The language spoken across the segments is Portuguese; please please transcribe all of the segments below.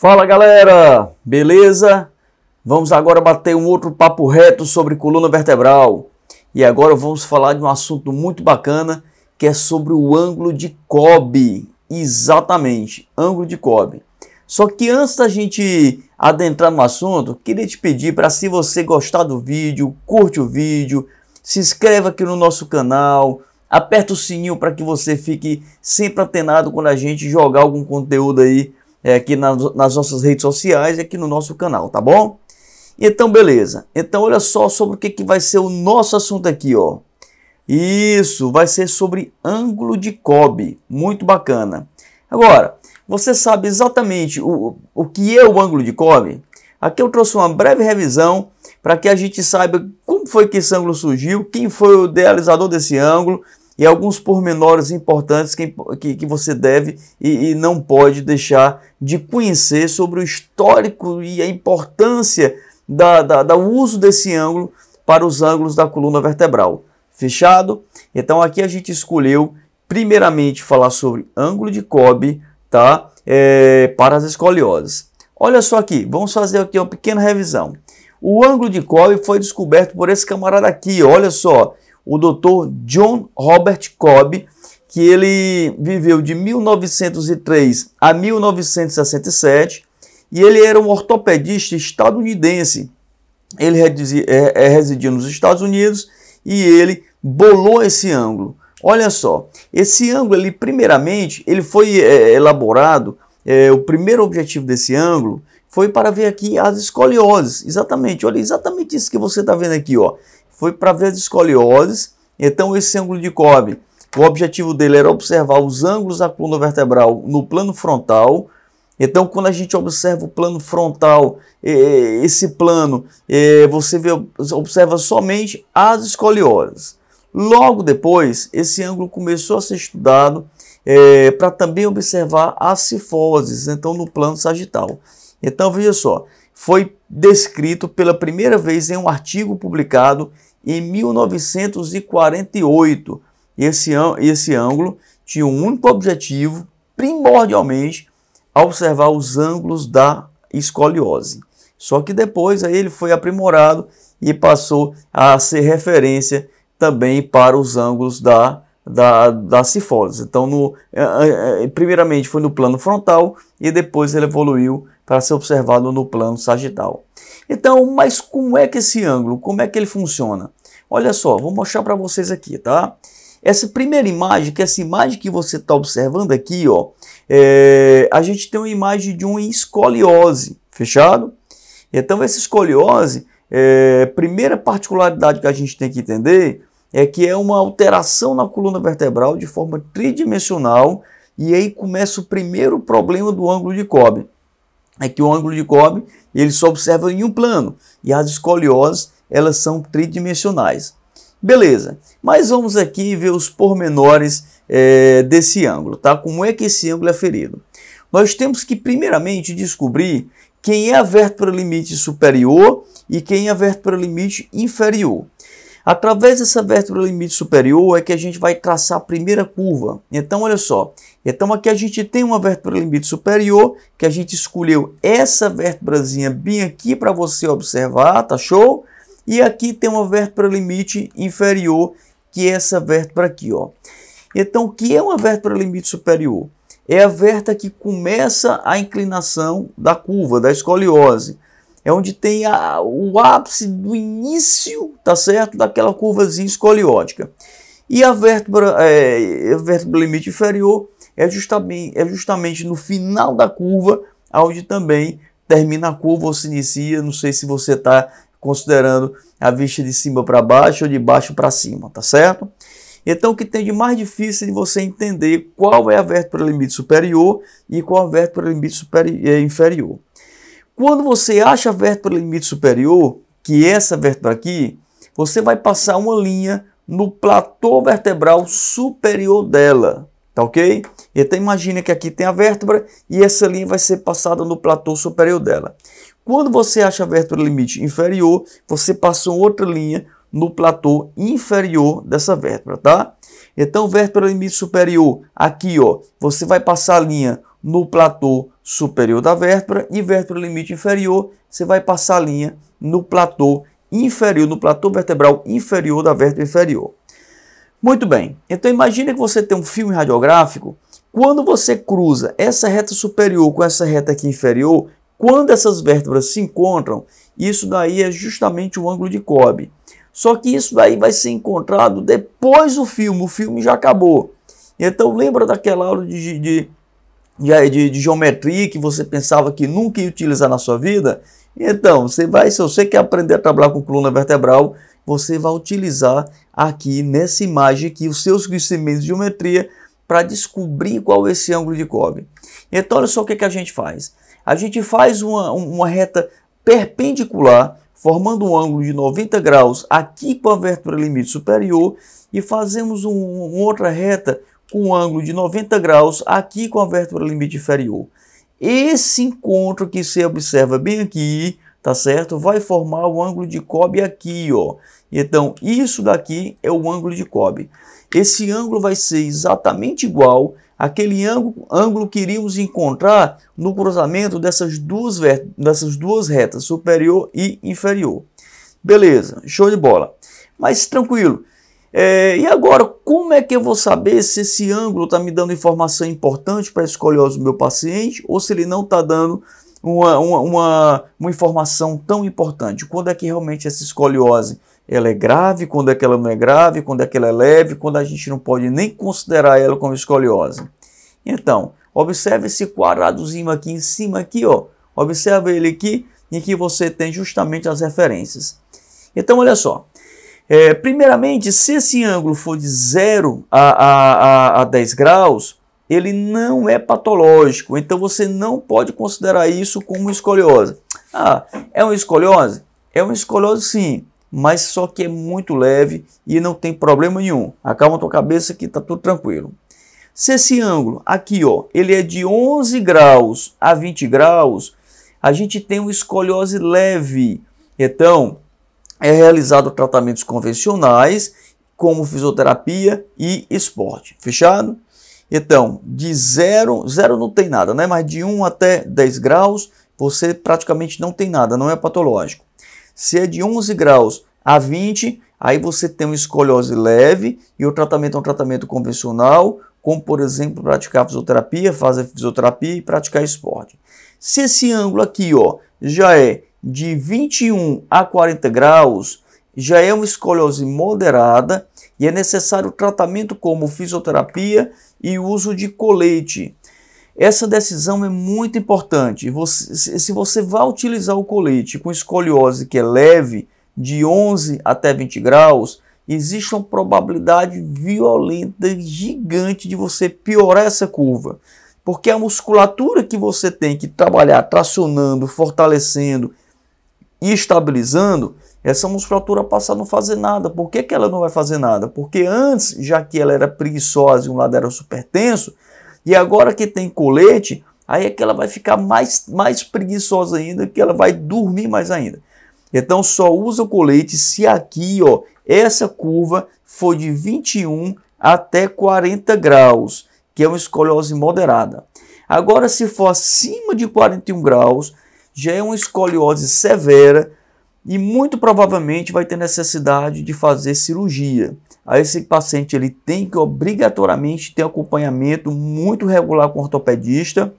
Fala galera, beleza? Vamos agora bater um outro papo reto sobre coluna vertebral. E agora vamos falar de um assunto muito bacana que é sobre o ângulo de Cobb. Exatamente, ângulo de Cobb. Só que antes da gente adentrar no assunto, queria te pedir para se você gostar do vídeo, curte o vídeo, se inscreva aqui no nosso canal, aperta o sininho para que você fique sempre antenado quando a gente jogar algum conteúdo aí é, aqui nas, nas nossas redes sociais e aqui no nosso canal, tá bom? Então, beleza. Então, olha só sobre o que, que vai ser o nosso assunto aqui, ó. Isso, vai ser sobre ângulo de Cobb, Muito bacana. Agora, você sabe exatamente o, o que é o ângulo de Cobb? Aqui eu trouxe uma breve revisão para que a gente saiba como foi que esse ângulo surgiu, quem foi o idealizador desse ângulo e alguns pormenores importantes que, que, que você deve e, e não pode deixar de conhecer sobre o histórico e a importância da, da, da, uso desse ângulo para os ângulos da coluna vertebral. Fechado? Então aqui a gente escolheu primeiramente falar sobre ângulo de Cobb, tá? É, para as escolioses. Olha só aqui, vamos fazer aqui uma pequena revisão. O ângulo de Cobb foi descoberto por esse camarada aqui, olha só, o Dr. John Robert Cobb, que ele viveu de 1903 a 1967 e ele era um ortopedista estadunidense. Ele é, é, residia nos Estados Unidos e ele bolou esse ângulo. Olha só, esse ângulo, ele, primeiramente, ele foi é, elaborado, é, o primeiro objetivo desse ângulo foi para ver aqui as escolioses, exatamente, olha, exatamente isso que você está vendo aqui, ó foi para ver as escolioses. Então, esse ângulo de Cobb, o objetivo dele era observar os ângulos da coluna vertebral no plano frontal. Então, quando a gente observa o plano frontal, esse plano, você observa somente as escolioses. Logo depois, esse ângulo começou a ser estudado é, para também observar as cifoses, então no plano sagital. Então veja só, foi descrito pela primeira vez em um artigo publicado em 1948. Esse, esse ângulo tinha um único objetivo, primordialmente, observar os ângulos da escoliose. Só que depois aí ele foi aprimorado e passou a ser referência também para os ângulos da, da, da cifose. Então, no, eh, eh, primeiramente foi no plano frontal e depois ele evoluiu para ser observado no plano sagital. Então, mas como é que esse ângulo, como é que ele funciona? Olha só, vou mostrar para vocês aqui, tá? Essa primeira imagem, que é essa imagem que você está observando aqui, ó, é, a gente tem uma imagem de uma escoliose, fechado? Então, essa escoliose, é, primeira particularidade que a gente tem que entender é que é uma alteração na coluna vertebral de forma tridimensional e aí começa o primeiro problema do ângulo de Cobb é que o ângulo de Cobb ele só observa em um plano e as escolioses elas são tridimensionais. Beleza, mas vamos aqui ver os pormenores é, desse ângulo, tá? Como é que esse ângulo é ferido? Nós temos que primeiramente descobrir quem é a vértebra limite superior e quem é a vértebra limite inferior. Através dessa vértebra limite superior é que a gente vai traçar a primeira curva. Então, olha só. Então, aqui a gente tem uma vértebra limite superior, que a gente escolheu essa vértebrazinha bem aqui para você observar, tá show? E aqui tem uma vértebra limite inferior, que é essa vértebra aqui, ó. Então, o que é uma vértebra limite superior? É a vértebra que começa a inclinação da curva, da escoliose é onde tem a, o ápice do início, tá certo? Daquela curvazinha escoliótica. E a vértebra, é, a vértebra limite inferior é justamente, é justamente no final da curva, onde também termina a curva ou se inicia. Não sei se você está considerando a vista de cima para baixo ou de baixo para cima, tá certo? Então, o que tem de mais difícil de você entender qual é a vértebra limite superior e qual a vértebra limite superior, é, inferior. Quando você acha a vértebra limite superior, que é essa vértebra aqui, você vai passar uma linha no platô vertebral superior dela, tá ok? Então imagina que aqui tem a vértebra e essa linha vai ser passada no platô superior dela. Quando você acha a vértebra limite inferior, você passa outra linha no platô inferior dessa vértebra, tá? Então, vértebra limite superior, aqui, ó, você vai passar a linha no platô superior da vértebra e vértebra limite inferior, você vai passar a linha no platô inferior, no platô vertebral inferior da vértebra inferior. Muito bem, então imagine que você tem um filme radiográfico, quando você cruza essa reta superior com essa reta aqui inferior, quando essas vértebras se encontram, isso daí é justamente o ângulo de Cobb. Só que isso daí vai ser encontrado depois do filme, o filme já acabou. Então lembra daquela aula de, de, de, de geometria que você pensava que nunca ia utilizar na sua vida. Então, você vai, se você quer aprender a trabalhar com coluna vertebral, você vai utilizar aqui nessa imagem aqui os seus conhecimentos de geometria para descobrir qual é esse ângulo de Cobb. Então, olha só o que, que a gente faz. A gente faz uma, uma reta perpendicular, formando um ângulo de 90 graus aqui com a vértebra limite superior e fazemos um, uma outra reta com um ângulo de 90 graus aqui com a vértebra limite inferior. Esse encontro que você observa bem aqui, tá certo? Vai formar o ângulo de Cobb aqui, ó. Então, isso daqui é o ângulo de Cobb. Esse ângulo vai ser exatamente igual àquele ângulo, ângulo que iríamos encontrar no cruzamento dessas duas, dessas duas retas, superior e inferior. Beleza, show de bola. Mas tranquilo, é, e agora, como é que eu vou saber se esse ângulo está me dando informação importante para a escoliose do meu paciente ou se ele não está dando uma, uma, uma, uma, informação tão importante? Quando é que realmente essa escoliose ela é grave, quando é que ela não é grave, quando é que ela é leve, quando a gente não pode nem considerar ela como escoliose? Então, observe esse quadradozinho aqui em cima, aqui, ó. Observe ele aqui, em que você tem justamente as referências. Então, olha só. É, primeiramente, se esse ângulo for de 0 a, a, a, a 10 graus, ele não é patológico, então você não pode considerar isso como escoliose. Ah, é uma escoliose? É uma escoliose sim, mas só que é muito leve e não tem problema nenhum. Acalma tua cabeça que está tudo tranquilo. Se esse ângulo aqui, ó, ele é de 11 graus a 20 graus, a gente tem uma escoliose leve. Então, é realizado tratamentos convencionais, como fisioterapia e esporte. Fechado? Então, de zero zero não tem nada, né? Mas de 1 um até 10 graus, você praticamente não tem nada, não é patológico. Se é de 11 graus a 20, aí você tem uma escoliose leve e o tratamento é um tratamento convencional, como por exemplo praticar fisioterapia, fazer fisioterapia e praticar esporte. Se esse ângulo aqui ó, já é de 21 a 40 graus já é uma escoliose moderada e é necessário tratamento como fisioterapia e uso de colete. Essa decisão é muito importante. Você, se você vai utilizar o colete com escoliose que é leve, de 11 até 20 graus, existe uma probabilidade violenta gigante de você piorar essa curva. Porque a musculatura que você tem que trabalhar tracionando, fortalecendo, e estabilizando, essa é, musculatura passa a não fazer nada. Por que, que ela não vai fazer nada? Porque antes, já que ela era preguiçosa e um lado era super tenso, e agora que tem colete, aí é que ela vai ficar mais, mais preguiçosa ainda, que ela vai dormir mais ainda. Então só usa o colete se aqui, ó, essa curva foi de 21 até 40 graus, que é uma escoliose moderada. Agora, se for acima de 41 graus, já é uma escoliose severa e muito provavelmente vai ter necessidade de fazer cirurgia. A esse paciente ele tem que obrigatoriamente ter acompanhamento muito regular com o ortopedista,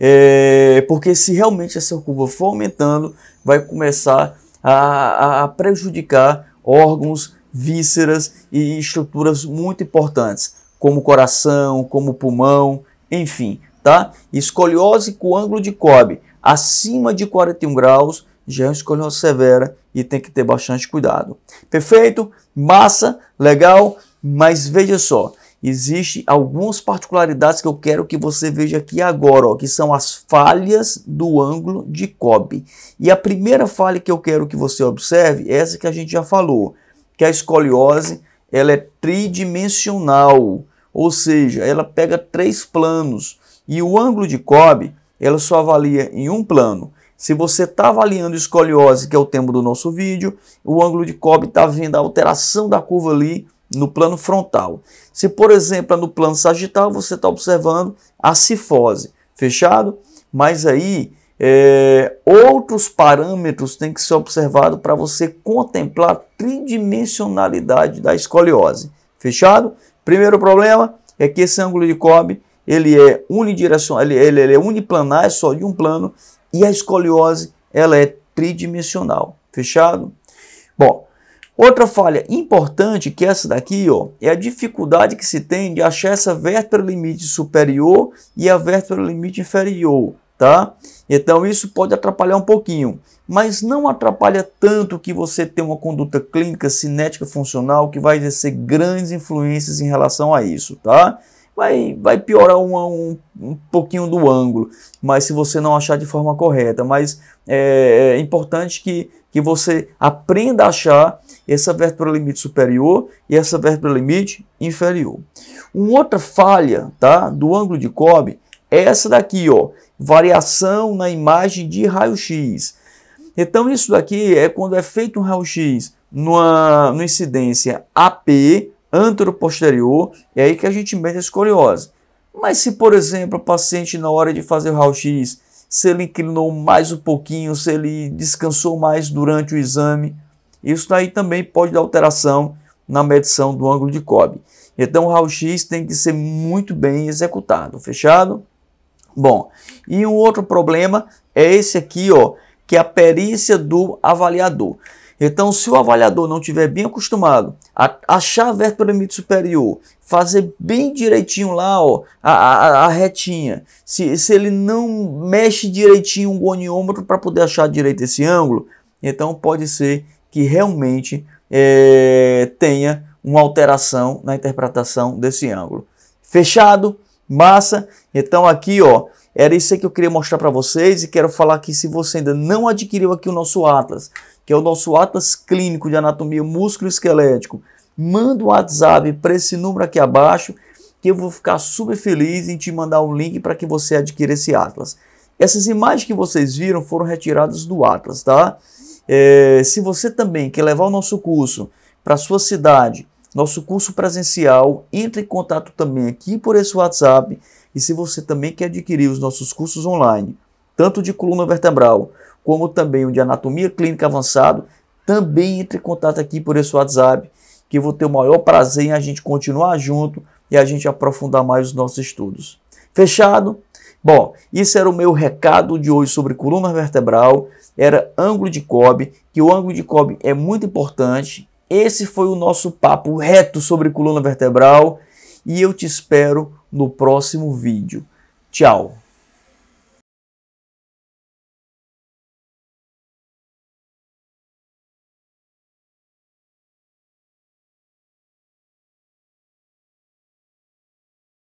é, porque se realmente essa curva for aumentando, vai começar a, a prejudicar órgãos, vísceras e estruturas muito importantes, como coração, como pulmão, enfim, tá? Escoliose com ângulo de Cobb acima de 41 graus já é uma escolha severa e tem que ter bastante cuidado. Perfeito? Massa, legal, mas veja só, existe algumas particularidades que eu quero que você veja aqui agora, ó, que são as falhas do ângulo de Cobb. E a primeira falha que eu quero que você observe é essa que a gente já falou, que a escoliose ela é tridimensional, ou seja, ela pega três planos. E o ângulo de Cobb ela só avalia em um plano. Se você está avaliando escoliose, que é o tema do nosso vídeo, o ângulo de Cobb está vendo a alteração da curva ali no plano frontal. Se, por exemplo, é no plano sagital, você está observando a cifose, fechado? Mas aí, é, outros parâmetros têm que ser observados para você contemplar a tridimensionalidade da escoliose, fechado? Primeiro problema é que esse ângulo de Cobb ele é unidirecional, ele, ele, é uniplanar, é só de um plano, e a escoliose ela é tridimensional. Fechado? Bom, outra falha importante que é essa daqui, ó, é a dificuldade que se tem de achar essa vértebra limite superior e a vértebra limite inferior, tá? Então isso pode atrapalhar um pouquinho, mas não atrapalha tanto que você tem uma conduta clínica cinética funcional que vai exercer grandes influências em relação a isso, tá? vai, vai piorar um, um, um pouquinho do ângulo, mas se você não achar de forma correta. Mas é, é importante que, que você aprenda a achar essa vértebra limite superior e essa vértebra limite inferior. Uma outra falha tá, do ângulo de Cobb é essa daqui, ó, variação na imagem de raio-x. Então, isso daqui é quando é feito um raio-x numa, numa incidência AP, Antero-posterior é aí que a gente mede a escoliose. Mas se, por exemplo, o paciente na hora de fazer o raio-x, se ele inclinou mais um pouquinho, se ele descansou mais durante o exame, isso daí também pode dar alteração na medição do ângulo de Cobb. Então o raio-x tem que ser muito bem executado, fechado? Bom, e um outro problema é esse aqui, ó, que é a perícia do avaliador. Então, se o avaliador não tiver bem acostumado a achar a vértebra limite superior, fazer bem direitinho lá ó, a, a, a retinha, se, se ele não mexe direitinho o goniômetro para poder achar direito esse ângulo, então pode ser que realmente é, tenha uma alteração na interpretação desse ângulo. Fechado? Massa? Então aqui, ó, era isso que eu queria mostrar para vocês e quero falar que se você ainda não adquiriu aqui o nosso Atlas que é o nosso Atlas Clínico de Anatomia Músculo-Esquelético, manda um WhatsApp para esse número aqui abaixo, que eu vou ficar super feliz em te mandar um link para que você adquira esse Atlas. Essas imagens que vocês viram foram retiradas do Atlas, tá? É, se você também quer levar o nosso curso para sua cidade, nosso curso presencial, entre em contato também aqui por esse WhatsApp. E se você também quer adquirir os nossos cursos online, tanto de coluna vertebral como também o de anatomia clínica avançado. Também entre em contato aqui por esse WhatsApp, que eu vou ter o maior prazer em a gente continuar junto e a gente aprofundar mais os nossos estudos. Fechado? Bom, isso era o meu recado de hoje sobre coluna vertebral, era ângulo de Cobb, que o ângulo de Cobb é muito importante. Esse foi o nosso papo reto sobre coluna vertebral e eu te espero no próximo vídeo. Tchau!